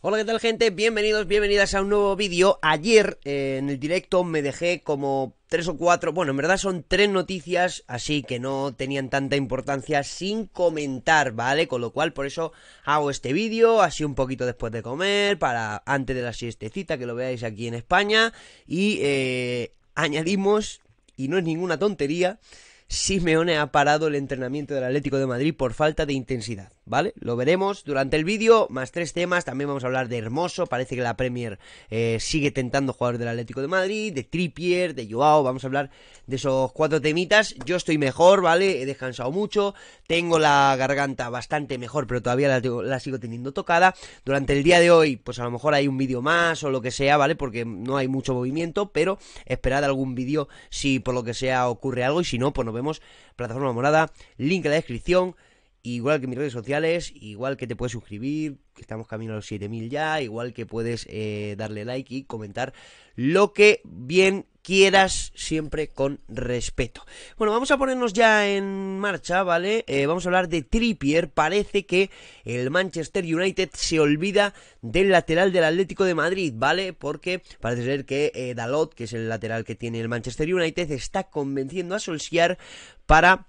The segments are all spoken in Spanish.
Hola, ¿qué tal gente? Bienvenidos, bienvenidas a un nuevo vídeo. Ayer eh, en el directo me dejé como tres o cuatro, bueno, en verdad son tres noticias, así que no tenían tanta importancia sin comentar, ¿vale? Con lo cual, por eso hago este vídeo, así un poquito después de comer, para antes de la siestecita, que lo veáis aquí en España. Y eh, añadimos, y no es ninguna tontería, Simeone ha parado el entrenamiento del Atlético de Madrid por falta de intensidad. ¿vale? Lo veremos durante el vídeo, más tres temas, también vamos a hablar de Hermoso, parece que la Premier eh, sigue tentando jugadores del Atlético de Madrid, de Trippier, de Joao, vamos a hablar de esos cuatro temitas, yo estoy mejor, ¿vale? He descansado mucho, tengo la garganta bastante mejor, pero todavía la, la sigo teniendo tocada, durante el día de hoy, pues a lo mejor hay un vídeo más o lo que sea, ¿vale? Porque no hay mucho movimiento, pero esperad algún vídeo si por lo que sea ocurre algo y si no, pues nos vemos, plataforma morada, link en la descripción, Igual que mis redes sociales, igual que te puedes suscribir, que estamos camino a los 7000 ya, igual que puedes eh, darle like y comentar lo que bien quieras, siempre con respeto. Bueno, vamos a ponernos ya en marcha, ¿vale? Eh, vamos a hablar de Trippier. Parece que el Manchester United se olvida del lateral del Atlético de Madrid, ¿vale? Porque parece ser que eh, Dalot, que es el lateral que tiene el Manchester United, está convenciendo a Solskjaer para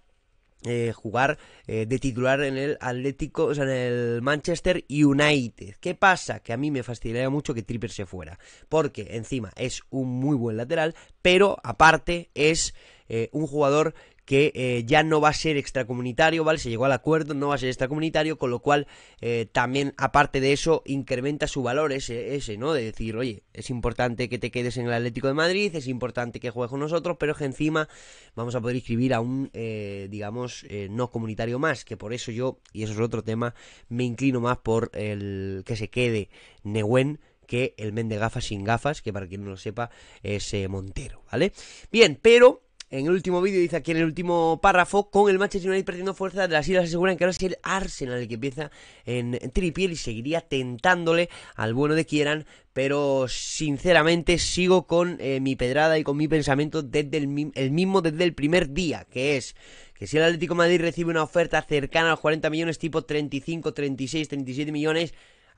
eh, jugar eh, de titular en el Atlético, o sea, en el Manchester United. ¿Qué pasa? Que a mí me fastidiaría mucho que Tripper se fuera, porque encima es un muy buen lateral, pero aparte es eh, un jugador que eh, ya no va a ser extracomunitario, ¿vale? Se llegó al acuerdo, no va a ser extracomunitario, con lo cual eh, también, aparte de eso, incrementa su valor ese, ¿no? De decir, oye, es importante que te quedes en el Atlético de Madrid, es importante que juegues con nosotros, pero que encima vamos a poder inscribir a un, eh, digamos, no comunitario más, que por eso yo, y eso es otro tema, me inclino más por el que se quede Nehuen que el men de gafas sin gafas, que para quien no lo sepa es Montero, ¿vale? Bien, pero en el último vídeo, dice aquí en el último párrafo, con el Manchester United perdiendo fuerza, las islas aseguran que ahora es el Arsenal el que empieza en tripiel y seguiría tentándole al bueno de quieran. pero sinceramente sigo con eh, mi pedrada y con mi pensamiento desde el, mismo desde el primer día, que es que si el Atlético Madrid recibe una oferta cercana a los 40 millones, tipo 35, 36, 37 millones,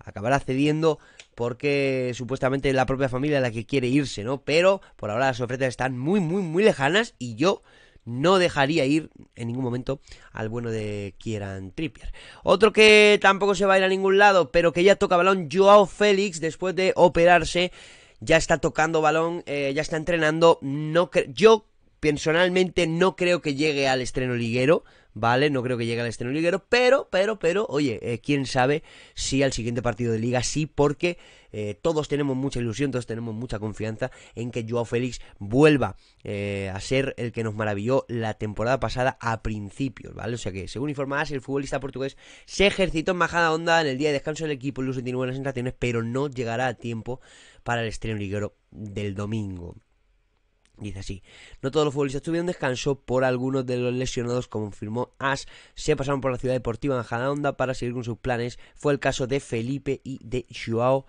acabará cediendo porque supuestamente la propia familia la que quiere irse, ¿no? Pero por ahora las ofertas están muy, muy, muy lejanas y yo no dejaría ir en ningún momento al bueno de Kieran Trippier. Otro que tampoco se va a ir a ningún lado, pero que ya toca balón, Joao Félix, después de operarse, ya está tocando balón, eh, ya está entrenando. No yo personalmente no creo que llegue al estreno liguero. ¿vale? No creo que llegue al estreno liguero, pero, pero, pero, oye, eh, quién sabe si al siguiente partido de liga sí, porque eh, todos tenemos mucha ilusión, todos tenemos mucha confianza en que Joao Félix vuelva eh, a ser el que nos maravilló la temporada pasada a principios, ¿vale? O sea que, según informadas, el futbolista portugués se ejercitó en majada onda en el día de descanso del equipo, incluso tiene buenas sensaciones, pero no llegará a tiempo para el estreno liguero del domingo. Dice así, no todos los futbolistas tuvieron descanso, por algunos de los lesionados, confirmó Ash se pasaron por la ciudad deportiva en Jadahonda para seguir con sus planes. Fue el caso de Felipe y de Joao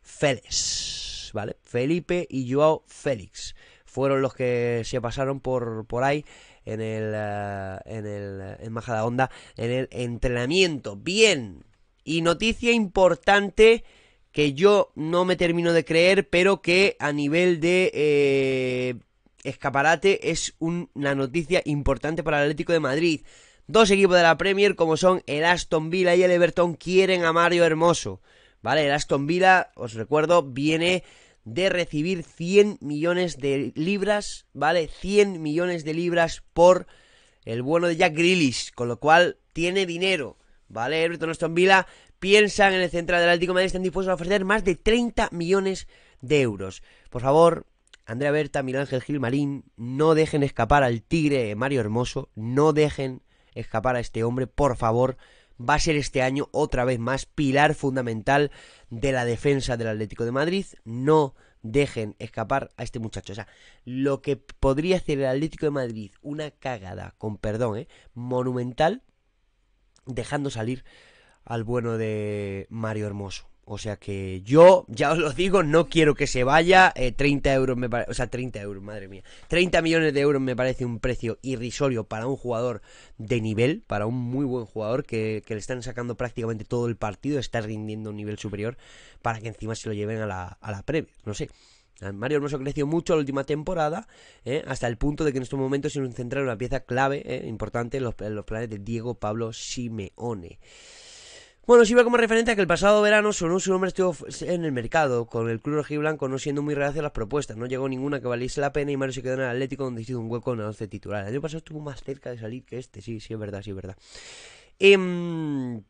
Félix, ¿vale? Felipe y Joao Félix fueron los que se pasaron por, por ahí en el, eh, en el eh, en en el entrenamiento. Bien, y noticia importante que yo no me termino de creer, pero que a nivel de eh, escaparate es una noticia importante para el Atlético de Madrid. Dos equipos de la Premier, como son el Aston Villa y el Everton, quieren a Mario Hermoso. ¿Vale? El Aston Villa, os recuerdo, viene de recibir 100 millones de libras, ¿vale? 100 millones de libras por el bueno de Jack Grealish, con lo cual tiene dinero, ¿vale? Everton Aston Villa piensan en el central del Atlético de Madrid están dispuestos a ofrecer más de 30 millones de euros. Por favor, Andrea Berta, Miguel Ángel Gil Marín, no dejen escapar al tigre Mario Hermoso, no dejen escapar a este hombre, por favor. Va a ser este año otra vez más pilar fundamental de la defensa del Atlético de Madrid. No dejen escapar a este muchacho. O sea, lo que podría hacer el Atlético de Madrid, una cagada, con perdón, ¿eh? monumental, dejando salir al bueno de Mario Hermoso. O sea que yo, ya os lo digo, no quiero que se vaya. 30 eh, euros me O sea, 30 euros, madre mía. 30 millones de euros me parece un precio irrisorio para un jugador de nivel, para un muy buen jugador que, le están sacando prácticamente todo el partido, está rindiendo un nivel superior para que encima se lo lleven a la, a la previa. No sé. Mario Hermoso creció mucho la última temporada, eh, hasta el punto de que en estos momentos es un central, una pieza clave, eh, importante en los planes de Diego Pablo Simeone. Bueno, va como referente a que el pasado verano sonó su nombre estuvo en el mercado, con el club rojiblanco no siendo muy reacio a las propuestas. No llegó ninguna que valiese la pena y Mario se quedó en el Atlético donde hizo un hueco en el 11 titular. El año pasado estuvo más cerca de salir que este, sí, sí es verdad, sí es verdad. Em,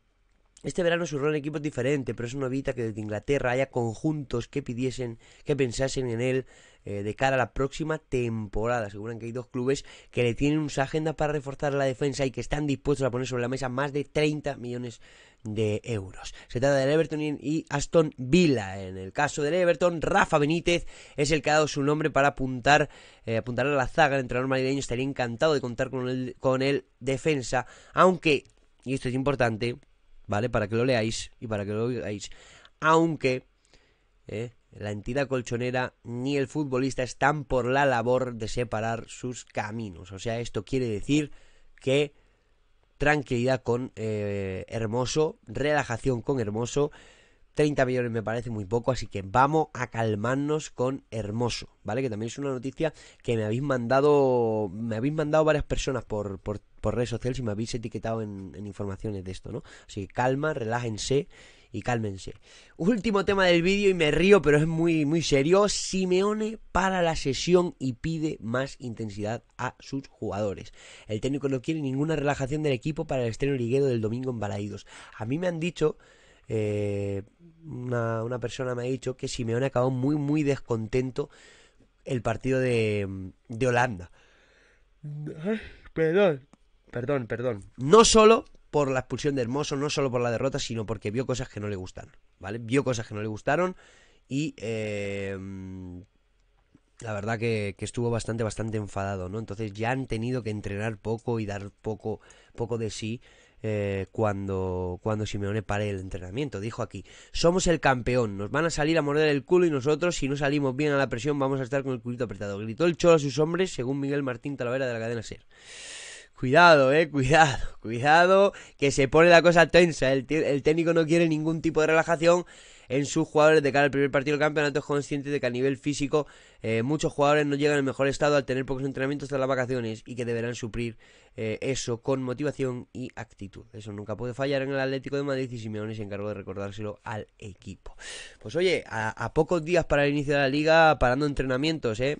este verano su rol en equipo es diferente, pero es no evita que desde Inglaterra haya conjuntos que pidiesen, que pensasen en él eh, de cara a la próxima temporada. Aseguran que hay dos clubes que le tienen una agenda para reforzar la defensa y que están dispuestos a poner sobre la mesa más de 30 millones de de euros. Se trata del Everton y Aston Villa. En el caso del Everton, Rafa Benítez es el que ha dado su nombre para apuntar, eh, apuntar a la zaga. El entrenador madrileño estaría encantado de contar con él con el defensa, aunque, y esto es importante, ¿vale? Para que lo leáis y para que lo veáis. aunque... Eh, la entidad colchonera ni el futbolista están por la labor de separar sus caminos. O sea, esto quiere decir que tranquilidad con eh, Hermoso, relajación con Hermoso. 30 millones me parece muy poco, así que vamos a calmarnos con Hermoso, ¿vale? Que también es una noticia que me habéis mandado, me habéis mandado varias personas por, por, redes sociales y me habéis etiquetado en, en informaciones de esto, ¿no? Así que calma, relájense y cálmense. Último tema del vídeo y me río, pero es muy, muy serio. Simeone para la sesión y pide más intensidad a sus jugadores. El técnico no quiere ninguna relajación del equipo para el estreno liguero del domingo en Balaídos. A mí me han dicho... Eh, una, una persona me ha dicho que Simeone ha acabado muy muy descontento el partido de, de Holanda. Eh, perdón, perdón, perdón. No solo por la expulsión de Hermoso, no solo por la derrota, sino porque vio cosas que no le gustan, ¿vale? Vio cosas que no le gustaron y eh, la verdad que, que, estuvo bastante, bastante enfadado, ¿no? Entonces ya han tenido que entrenar poco y dar poco, poco de sí eh, cuando, cuando Simeone pare el entrenamiento. Dijo aquí, somos el campeón, nos van a salir a morder el culo y nosotros, si no salimos bien a la presión, vamos a estar con el culito apretado. Gritó el cholo a sus hombres, según Miguel Martín Talavera de la cadena SER. Cuidado, eh, cuidado, cuidado, que se pone la cosa tensa. El, técnico no quiere ningún tipo de relajación en sus jugadores de cara al primer partido del campeonato. Es consciente de que a nivel físico eh, muchos jugadores no llegan al mejor estado al tener pocos entrenamientos tras las vacaciones y que deberán suplir eh, eso con motivación y actitud. Eso nunca puede fallar en el Atlético de Madrid y Simeone se encargó de recordárselo al equipo. Pues oye, a, a pocos días para el inicio de la liga, parando entrenamientos, eh.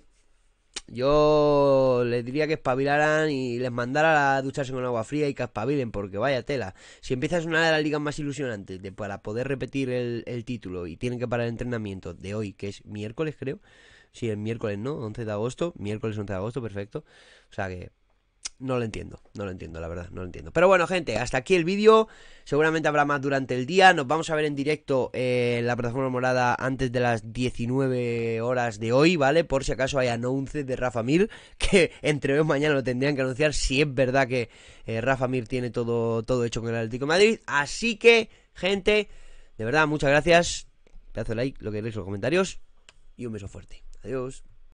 Yo les diría que espabilaran y les mandara a ducharse con agua fría y que espabilen, porque vaya tela. Si empiezas una de las ligas más ilusionantes de, para poder repetir el, el, título y tienen que parar el entrenamiento de hoy, que es miércoles, creo. Sí, el miércoles, ¿no? 11 de agosto. Miércoles 11 de agosto, perfecto. O sea que no lo entiendo, no lo entiendo, la verdad, no lo entiendo. Pero bueno, gente, hasta aquí el vídeo. Seguramente habrá más durante el día. Nos vamos a ver en directo eh, en la plataforma morada antes de las 19 horas de hoy, ¿vale? Por si acaso hay anuncios de Rafa Mir, que entre hoy y mañana lo tendrían que anunciar si es verdad que eh, Rafa Mir tiene todo, todo hecho con el Atlético de Madrid. Así que, gente, de verdad, muchas gracias. Pedazo like, lo que queréis en los comentarios. Y un beso fuerte. Adiós.